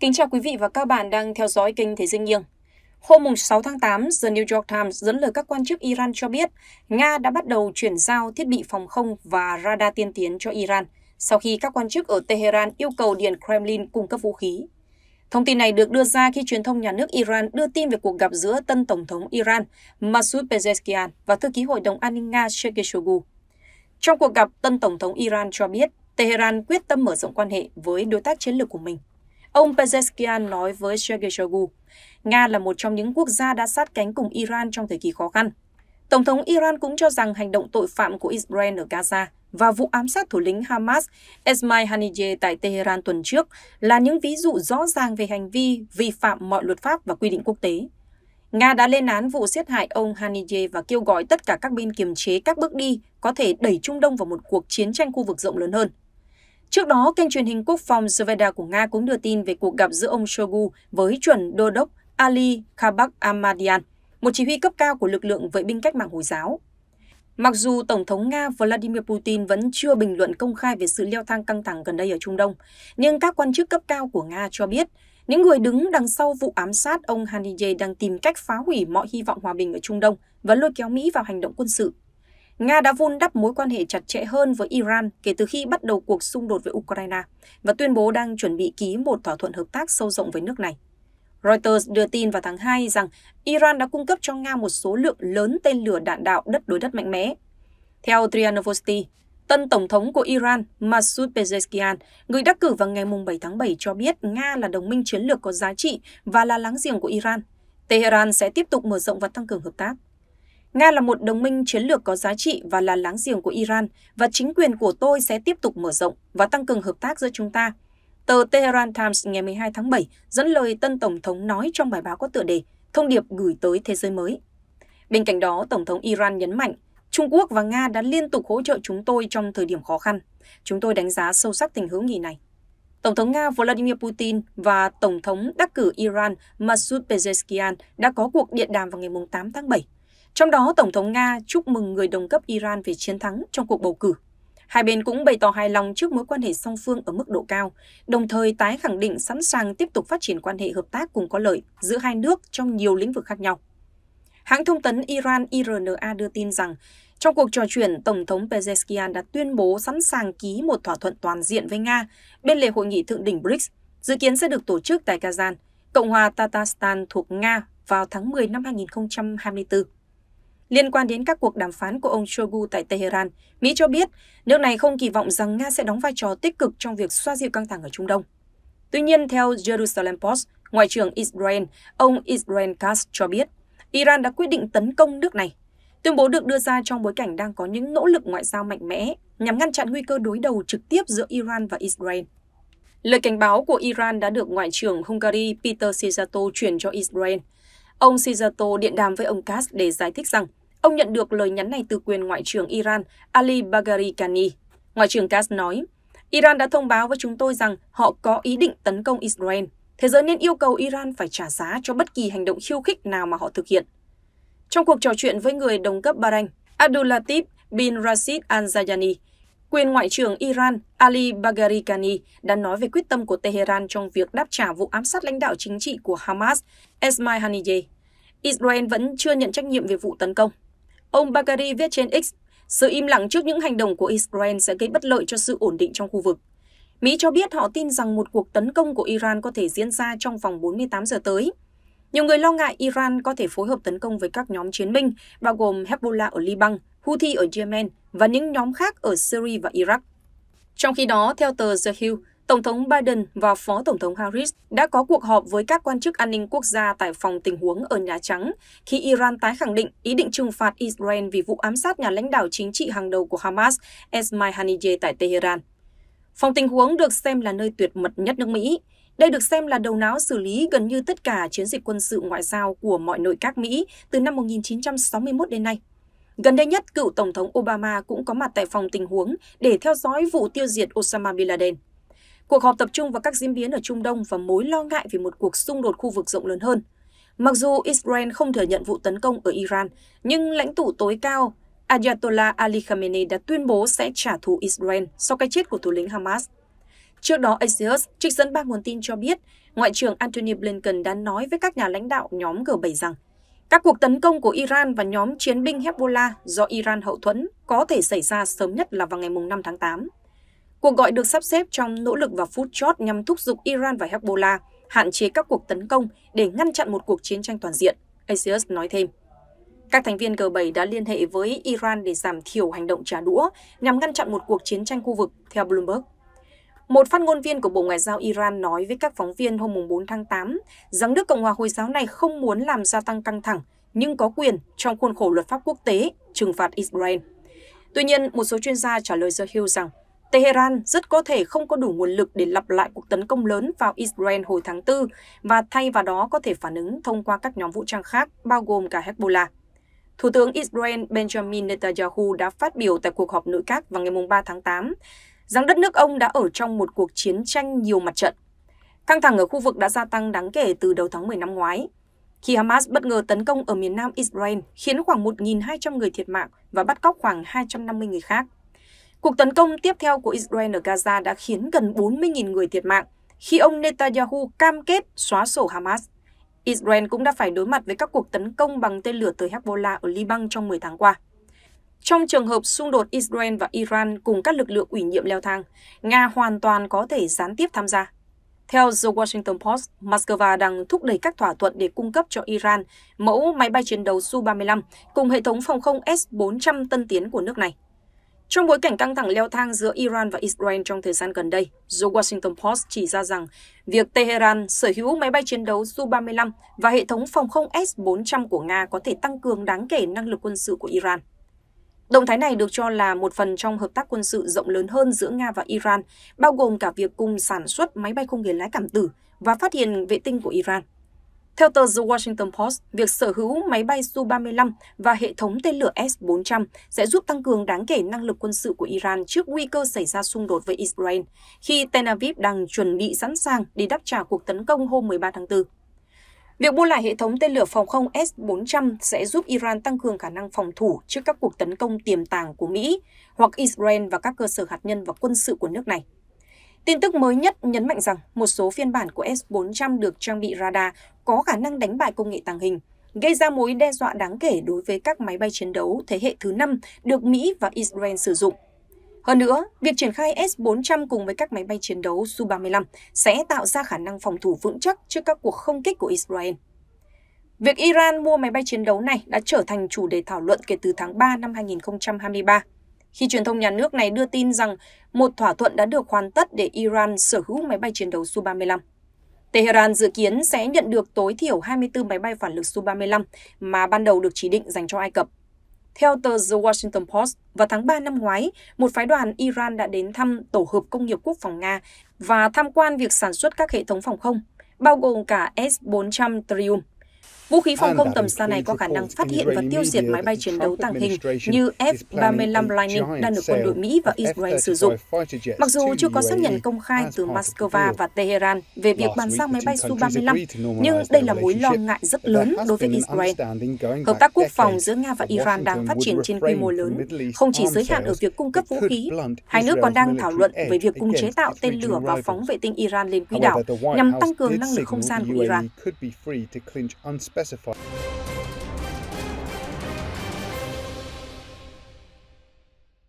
Kính chào quý vị và các bạn đang theo dõi kênh Thế giới nghiêng. Hôm 6 tháng 8, The New York Times dẫn lời các quan chức Iran cho biết Nga đã bắt đầu chuyển giao thiết bị phòng không và radar tiên tiến cho Iran sau khi các quan chức ở Tehran yêu cầu Điện Kremlin cung cấp vũ khí. Thông tin này được đưa ra khi truyền thông nhà nước Iran đưa tin về cuộc gặp giữa tân Tổng thống Iran Masoud Pezeshkian và Thư ký Hội đồng An ninh Nga Sergei Shoigu. Trong cuộc gặp, tân Tổng thống Iran cho biết Tehran quyết tâm mở rộng quan hệ với đối tác chiến lược của mình. Ông Pezeskian nói với Sergei Shoigu, Nga là một trong những quốc gia đã sát cánh cùng Iran trong thời kỳ khó khăn. Tổng thống Iran cũng cho rằng hành động tội phạm của Israel ở Gaza và vụ ám sát thủ lĩnh Hamas Esmail Haniyeh tại Tehran tuần trước là những ví dụ rõ ràng về hành vi vi phạm mọi luật pháp và quy định quốc tế. Nga đã lên án vụ giết hại ông Haniyeh và kêu gọi tất cả các bên kiềm chế các bước đi có thể đẩy Trung Đông vào một cuộc chiến tranh khu vực rộng lớn hơn. Trước đó, kênh truyền hình quốc phòng Zveda của Nga cũng đưa tin về cuộc gặp giữa ông Shoigu với chuẩn đô đốc Ali Kabak Amadian, một chỉ huy cấp cao của lực lượng vệ binh cách mạng Hồi giáo. Mặc dù Tổng thống Nga Vladimir Putin vẫn chưa bình luận công khai về sự leo thang căng thẳng gần đây ở Trung Đông, nhưng các quan chức cấp cao của Nga cho biết những người đứng đằng sau vụ ám sát ông Haniyeh đang tìm cách phá hủy mọi hy vọng hòa bình ở Trung Đông và lôi kéo Mỹ vào hành động quân sự. Nga đã vun đắp mối quan hệ chặt chẽ hơn với Iran kể từ khi bắt đầu cuộc xung đột với Ukraine và tuyên bố đang chuẩn bị ký một thỏa thuận hợp tác sâu rộng với nước này. Reuters đưa tin vào tháng 2 rằng Iran đã cung cấp cho Nga một số lượng lớn tên lửa đạn đạo đất đối đất mạnh mẽ. Theo Trianovosti, tân Tổng thống của Iran Masoud Pezeshkian, người đắc cử vào ngày 7 tháng 7 cho biết Nga là đồng minh chiến lược có giá trị và là láng giềng của Iran. Tehran sẽ tiếp tục mở rộng và tăng cường hợp tác. Nga là một đồng minh chiến lược có giá trị và là láng giềng của Iran và chính quyền của tôi sẽ tiếp tục mở rộng và tăng cường hợp tác giữa chúng ta. Tờ Tehran Times ngày 12 tháng 7 dẫn lời tân Tổng thống nói trong bài báo có tựa đề Thông điệp gửi tới thế giới mới. Bên cạnh đó, Tổng thống Iran nhấn mạnh Trung Quốc và Nga đã liên tục hỗ trợ chúng tôi trong thời điểm khó khăn. Chúng tôi đánh giá sâu sắc tình hữu nghị này. Tổng thống Nga Vladimir Putin và Tổng thống đắc cử Iran Masoud Pezeshkian đã có cuộc điện đàm vào ngày 8 tháng 7 trong đó, Tổng thống Nga chúc mừng người đồng cấp Iran về chiến thắng trong cuộc bầu cử. Hai bên cũng bày tỏ hài lòng trước mối quan hệ song phương ở mức độ cao, đồng thời tái khẳng định sẵn sàng tiếp tục phát triển quan hệ hợp tác cùng có lợi giữa hai nước trong nhiều lĩnh vực khác nhau. Hãng thông tấn Iran IRNA đưa tin rằng, trong cuộc trò chuyện, Tổng thống Pezeskian đã tuyên bố sẵn sàng ký một thỏa thuận toàn diện với Nga bên lề hội nghị thượng đỉnh BRICS, dự kiến sẽ được tổ chức tại Kazan, Cộng hòa Tatarstan thuộc Nga vào tháng 10 năm 2024. Liên quan đến các cuộc đàm phán của ông Shoigu tại Tehran, Mỹ cho biết nước này không kỳ vọng rằng Nga sẽ đóng vai trò tích cực trong việc xoa dịu căng thẳng ở Trung Đông. Tuy nhiên, theo Jerusalem Post, Ngoại trưởng Israel, ông Israel Katz cho biết, Iran đã quyết định tấn công nước này. Tuyên bố được đưa ra trong bối cảnh đang có những nỗ lực ngoại giao mạnh mẽ nhằm ngăn chặn nguy cơ đối đầu trực tiếp giữa Iran và Israel. Lời cảnh báo của Iran đã được Ngoại trưởng Hungary Peter Sijato chuyển cho Israel. Ông Sijato điện đàm với ông Katz để giải thích rằng Ông nhận được lời nhắn này từ quyền Ngoại trưởng Iran Ali Bagheri Kani. Ngoại trưởng Kass nói, Iran đã thông báo với chúng tôi rằng họ có ý định tấn công Israel. Thế giới nên yêu cầu Iran phải trả giá cho bất kỳ hành động khiêu khích nào mà họ thực hiện. Trong cuộc trò chuyện với người đồng cấp Bahrain, Abdulatif bin Rashid Al-Zayani, quyền Ngoại trưởng Iran Ali Bagheri Kani đã nói về quyết tâm của Tehran trong việc đáp trả vụ ám sát lãnh đạo chính trị của Hamas Esmail Haniyeh. Israel vẫn chưa nhận trách nhiệm về vụ tấn công. Ông Bakari viết trên X, sự im lặng trước những hành động của Israel sẽ gây bất lợi cho sự ổn định trong khu vực. Mỹ cho biết họ tin rằng một cuộc tấn công của Iran có thể diễn ra trong vòng 48 giờ tới. Nhiều người lo ngại Iran có thể phối hợp tấn công với các nhóm chiến binh, bao gồm Hezbollah ở Liban, Houthi ở Yemen và những nhóm khác ở Syria và Iraq. Trong khi đó, theo tờ The Hill, Tổng thống Biden và Phó Tổng thống Harris đã có cuộc họp với các quan chức an ninh quốc gia tại phòng tình huống ở Nhà Trắng khi Iran tái khẳng định ý định trừng phạt Israel vì vụ ám sát nhà lãnh đạo chính trị hàng đầu của Hamas Esmail Haniyeh tại Tehran. Phòng tình huống được xem là nơi tuyệt mật nhất nước Mỹ. Đây được xem là đầu não xử lý gần như tất cả chiến dịch quân sự ngoại giao của mọi nội các Mỹ từ năm 1961 đến nay. Gần đây nhất, cựu Tổng thống Obama cũng có mặt tại phòng tình huống để theo dõi vụ tiêu diệt Osama Bin Laden. Cuộc họp tập trung vào các diễn biến ở Trung Đông và mối lo ngại về một cuộc xung đột khu vực rộng lớn hơn. Mặc dù Israel không thừa nhận vụ tấn công ở Iran, nhưng lãnh tụ tối cao Ayatollah Ali Khamenei đã tuyên bố sẽ trả thù Israel sau cái chết của thủ lĩnh Hamas. Trước đó, Axios, trích dẫn ba nguồn tin cho biết, Ngoại trưởng Antony Blinken đã nói với các nhà lãnh đạo nhóm G7 rằng các cuộc tấn công của Iran và nhóm chiến binh Hezbollah do Iran hậu thuẫn có thể xảy ra sớm nhất là vào ngày 5 tháng 8. Cuộc gọi được sắp xếp trong nỗ lực và phút chót nhằm thúc giục Iran và Hezbollah hạn chế các cuộc tấn công để ngăn chặn một cuộc chiến tranh toàn diện, Asius nói thêm. Các thành viên G7 đã liên hệ với Iran để giảm thiểu hành động trả đũa nhằm ngăn chặn một cuộc chiến tranh khu vực, theo Bloomberg. Một phát ngôn viên của Bộ Ngoại giao Iran nói với các phóng viên hôm 4 tháng 8 rằng nước Cộng hòa Hồi giáo này không muốn làm gia tăng căng thẳng, nhưng có quyền trong khuôn khổ luật pháp quốc tế trừng phạt Israel. Tuy nhiên, một số chuyên gia trả lời The Hill rằng Tehran rất có thể không có đủ nguồn lực để lặp lại cuộc tấn công lớn vào Israel hồi tháng 4 và thay vào đó có thể phản ứng thông qua các nhóm vũ trang khác, bao gồm cả Hezbollah. Thủ tướng Israel Benjamin Netanyahu đã phát biểu tại cuộc họp nội các vào ngày 3 tháng 8 rằng đất nước ông đã ở trong một cuộc chiến tranh nhiều mặt trận. Căng thẳng ở khu vực đã gia tăng đáng kể từ đầu tháng 10 năm ngoái, khi Hamas bất ngờ tấn công ở miền nam Israel khiến khoảng 1.200 người thiệt mạng và bắt cóc khoảng 250 người khác. Cuộc tấn công tiếp theo của Israel ở Gaza đã khiến gần 40.000 người thiệt mạng khi ông Netanyahu cam kết xóa sổ Hamas. Israel cũng đã phải đối mặt với các cuộc tấn công bằng tên lửa từ Hezbollah ở Liban trong 10 tháng qua. Trong trường hợp xung đột Israel và Iran cùng các lực lượng ủy nhiệm leo thang, Nga hoàn toàn có thể gián tiếp tham gia. Theo The Washington Post, Moscow đang thúc đẩy các thỏa thuận để cung cấp cho Iran mẫu máy bay chiến đấu Su-35 cùng hệ thống phòng không S-400 tân tiến của nước này. Trong bối cảnh căng thẳng leo thang giữa Iran và Israel trong thời gian gần đây, The Washington Post chỉ ra rằng việc Tehran sở hữu máy bay chiến đấu Su-35 và hệ thống phòng không S-400 của Nga có thể tăng cường đáng kể năng lực quân sự của Iran. Động thái này được cho là một phần trong hợp tác quân sự rộng lớn hơn giữa Nga và Iran, bao gồm cả việc cùng sản xuất máy bay không người lái cảm tử và phát hiện vệ tinh của Iran. Theo tờ The Washington Post, việc sở hữu máy bay Su-35 và hệ thống tên lửa S-400 sẽ giúp tăng cường đáng kể năng lực quân sự của Iran trước nguy cơ xảy ra xung đột với Israel, khi Tel Aviv đang chuẩn bị sẵn sàng để đáp trả cuộc tấn công hôm 13 tháng 4. Việc mua lại hệ thống tên lửa phòng không S-400 sẽ giúp Iran tăng cường khả năng phòng thủ trước các cuộc tấn công tiềm tàng của Mỹ hoặc Israel và các cơ sở hạt nhân và quân sự của nước này. Tin tức mới nhất nhấn mạnh rằng một số phiên bản của S-400 được trang bị radar có khả năng đánh bại công nghệ tàng hình, gây ra mối đe dọa đáng kể đối với các máy bay chiến đấu thế hệ thứ 5 được Mỹ và Israel sử dụng. Hơn nữa, việc triển khai S-400 cùng với các máy bay chiến đấu Su-35 sẽ tạo ra khả năng phòng thủ vững chắc trước các cuộc không kích của Israel. Việc Iran mua máy bay chiến đấu này đã trở thành chủ đề thảo luận kể từ tháng 3 năm 2023, khi truyền thông nhà nước này đưa tin rằng một thỏa thuận đã được hoàn tất để Iran sở hữu máy bay chiến đấu Su-35. Tehran dự kiến sẽ nhận được tối thiểu 24 máy bay phản lực Su-35 mà ban đầu được chỉ định dành cho Ai Cập. Theo tờ The Washington Post, vào tháng 3 năm ngoái, một phái đoàn Iran đã đến thăm Tổ hợp Công nghiệp Quốc phòng Nga và tham quan việc sản xuất các hệ thống phòng không, bao gồm cả S-400 Triumph. Vũ khí phòng không tầm xa này có khả năng phát hiện và tiêu diệt máy bay chiến đấu tàng hình như F-35 Lightning đang được quân đội Mỹ và Israel sử dụng. Mặc dù chưa có xác nhận e, công khai từ Moscow và Tehran về việc bàn giao máy bay Su-35, nhưng đây là mối lo ngại rất lớn đối với Israel. Hợp tác quốc phòng giữa Nga và Iran đang phát triển trên quy mô lớn, không chỉ giới hạn ở việc cung cấp vũ khí. Hai nước còn đang thảo luận về việc cùng chế tạo tên lửa và phóng vệ tinh Iran lên quỹ đạo nhằm tăng cường năng lực không gian của e Iran. specified.